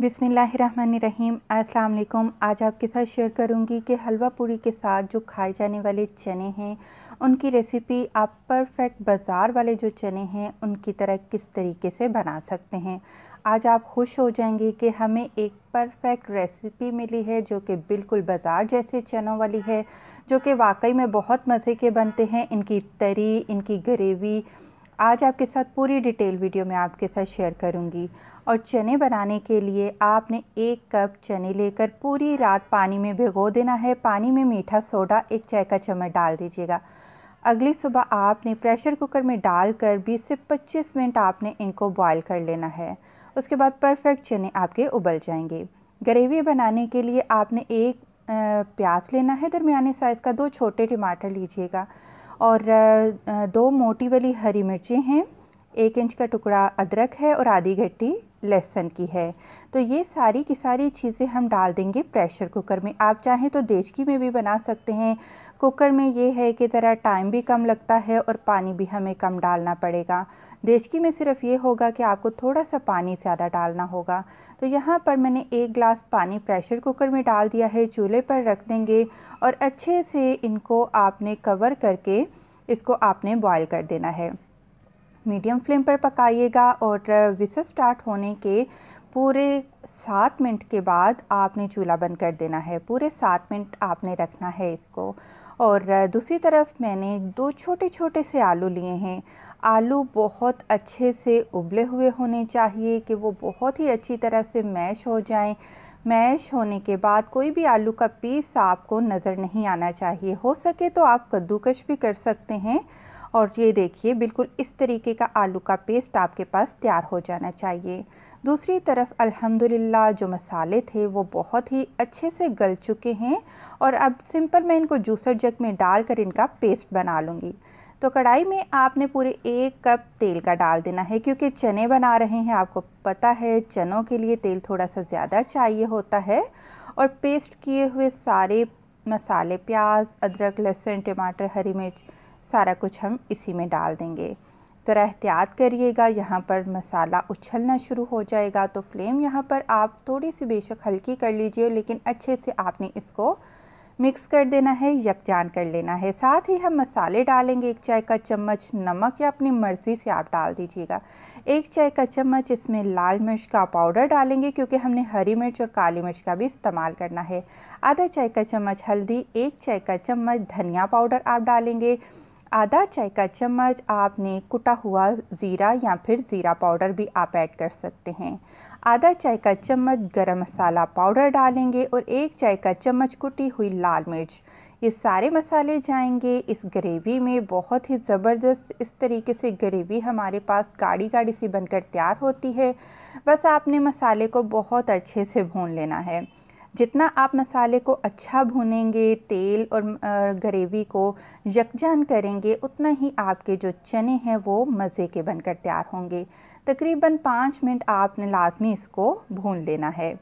बिसमीम् अस्सलाम आज आपके साथ शेयर करूंगी कि हलवा पूरी के साथ जो खाए जाने वाले चने हैं उनकी रेसिपी आप परफेक्ट बाज़ार वाले जो चने हैं उनकी तरह किस तरीके से बना सकते हैं आज आप खुश हो जाएंगे कि हमें एक परफेक्ट रेसिपी मिली है जो कि बिल्कुल बाज़ार जैसे चनों वाली है जो कि वाकई में बहुत मज़े के बनते हैं इनकी तरी इनकी ग्रेवी आज आपके साथ पूरी डिटेल वीडियो में आपके साथ शेयर करूंगी और चने बनाने के लिए आपने एक कप चने लेकर पूरी रात पानी में भिगो देना है पानी में मीठा सोडा एक चाय का चम्मच डाल दीजिएगा अगली सुबह आपने प्रेशर कुकर में डालकर 20 से 25 मिनट आपने इनको बॉईल कर लेना है उसके बाद परफेक्ट चने आपके उबल जाएंगे ग्रेवी बनाने के लिए आपने एक प्याज लेना है दरमियाने साइज़ का दो छोटे टमाटर लीजिएगा और दो मोटी वाली हरी मिर्चें हैं एक इंच का टुकड़ा अदरक है और आधी गट्टी लहसन की है तो ये सारी की सारी चीज़ें हम डाल देंगे प्रेशर कुकर में आप चाहें तो देचकी में भी बना सकते हैं कुकर में ये है कि ज़रा टाइम भी कम लगता है और पानी भी हमें कम डालना पड़ेगा देचकी में सिर्फ ये होगा कि आपको थोड़ा सा पानी ज़्यादा डालना होगा तो यहाँ पर मैंने एक गिलास पानी प्रेशर कुकर में डाल दिया है चूल्हे पर रख देंगे और अच्छे से इनको आपने कवर करके इसको आपने बॉयल कर देना है मीडियम फ्लेम पर पकाइएगा और विसल स्टार्ट होने के पूरे सात मिनट के बाद आपने चूल्हा बंद कर देना है पूरे सात मिनट आपने रखना है इसको और दूसरी तरफ मैंने दो छोटे छोटे से आलू लिए हैं आलू बहुत अच्छे से उबले हुए होने चाहिए कि वो बहुत ही अच्छी तरह से मैश हो जाएं मैश होने के बाद कोई भी आलू का पीस आपको नज़र नहीं आना चाहिए हो सके तो आप कद्दूकश भी कर सकते हैं और ये देखिए बिल्कुल इस तरीके का आलू का पेस्ट आपके पास तैयार हो जाना चाहिए दूसरी तरफ अल्हम्दुलिल्लाह जो मसाले थे वो बहुत ही अच्छे से गल चुके हैं और अब सिंपल मैं इनको जूसर जग में डाल कर इनका पेस्ट बना लूँगी तो कढ़ाई में आपने पूरे एक कप तेल का डाल देना है क्योंकि चने बना रहे हैं आपको पता है चनों के लिए तेल थोड़ा सा ज़्यादा चाहिए होता है और पेस्ट किए हुए सारे मसाले प्याज अदरक लहसुन टमाटर हरी मिर्च सारा कुछ हम इसी में डाल देंगे ज़रा एहतियात करिएगा यहाँ पर मसाला उछलना शुरू हो जाएगा तो फ्लेम यहाँ पर आप थोड़ी सी बेशक हल्की कर लीजिए लेकिन अच्छे से आपने इसको मिक्स कर देना है यकजान कर लेना है साथ ही हम मसाले डालेंगे एक चाय का चम्मच नमक या अपनी मर्ज़ी से आप डाल दीजिएगा एक चाय का चम्मच इसमें लाल मिर्च का पाउडर डालेंगे क्योंकि हमने हरी मिर्च और काली मिर्च का भी इस्तेमाल करना है आधा चाय का चम्मच हल्दी एक चाय का चम्मच धनिया पाउडर आप डालेंगे आधा चाय का चम्मच आपने कुटा हुआ ज़ीरा या फिर ज़ीरा पाउडर भी आप ऐड कर सकते हैं आधा चाय का चम्मच गरम मसाला पाउडर डालेंगे और एक चाय का चम्मच कुटी हुई लाल मिर्च ये सारे मसाले जाएंगे इस ग्रेवी में बहुत ही ज़बरदस्त इस तरीके से ग्रेवी हमारे पास गाढ़ी गाढ़ी सी बनकर तैयार होती है बस आपने मसाले को बहुत अच्छे से भून लेना है जितना आप मसाले को अच्छा भूनेंगे तेल और ग्रेवी को यकजान करेंगे उतना ही आपके जो चने हैं वो मज़े के बनकर तैयार होंगे तकरीबन पाँच मिनट आपने लाजमी इसको भून लेना है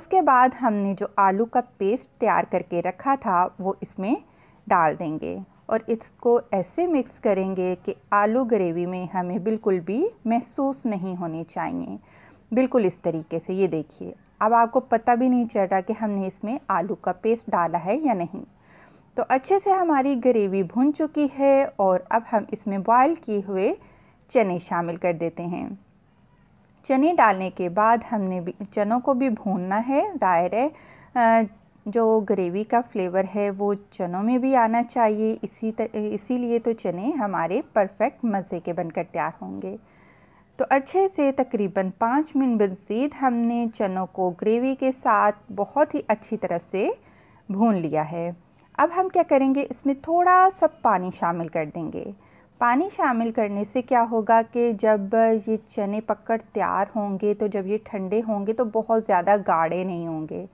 उसके बाद हमने जो आलू का पेस्ट तैयार करके रखा था वो इसमें डाल देंगे और इसको ऐसे मिक्स करेंगे कि आलू ग्रेवी में हमें बिल्कुल भी महसूस नहीं होने चाहिए बिल्कुल इस तरीके से ये देखिए अब आपको पता भी नहीं चल रहा कि हमने इसमें आलू का पेस्ट डाला है या नहीं तो अच्छे से हमारी ग्रेवी भुन चुकी है और अब हम इसमें बॉयल किए हुए चने शामिल कर देते हैं चने डालने के बाद हमने भी चनों को भी भूनना है ज़ाहिर है जो ग्रेवी का फ्लेवर है वो चनों में भी आना चाहिए इसी तर इसीलिए तो चने हमारे परफेक्ट मज़े के बनकर तैयार होंगे तो अच्छे से तकरीबन पाँच मिनट मज़ीद हमने चनों को ग्रेवी के साथ बहुत ही अच्छी तरह से भून लिया है अब हम क्या करेंगे इसमें थोड़ा सा पानी शामिल कर देंगे पानी शामिल करने से क्या होगा कि जब ये चने पककर तैयार होंगे तो जब ये ठंडे होंगे तो बहुत ज़्यादा गाढ़े नहीं होंगे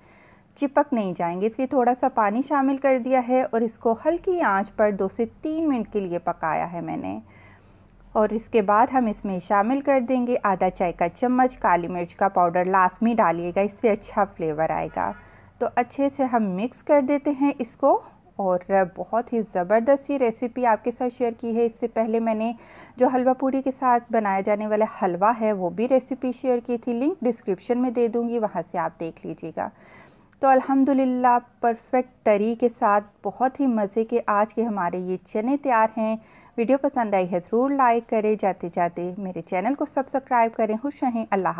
चिपक नहीं जाएंगे इसलिए थोड़ा सा पानी शामिल कर दिया है और इसको हल्की आंच पर दो से तीन मिनट के लिए पकाया है मैंने और इसके बाद हम इसमें शामिल कर देंगे आधा चाय का चम्मच काली मिर्च का पाउडर लास्ट में डालिएगा इससे अच्छा फ्लेवर आएगा तो अच्छे से हम मिक्स कर देते हैं इसको और बहुत ही ज़बरदस्त ये रेसिपी आपके साथ शेयर की है इससे पहले मैंने जो हलवा पूरी के साथ बनाया जाने वाला हलवा है वो भी रेसिपी शेयर की थी लिंक डिस्क्रिप्शन में दे दूँगी वहाँ से आप देख लीजिएगा तो अल्हम्दुलिल्लाह परफेक्ट तरी के साथ बहुत ही मज़े के आज के हमारे ये चने तैयार हैं वीडियो पसंद आई है ज़रूर लाइक करें जाते जाते मेरे चैनल को सब्सक्राइब करें खुश रहें अल्लाह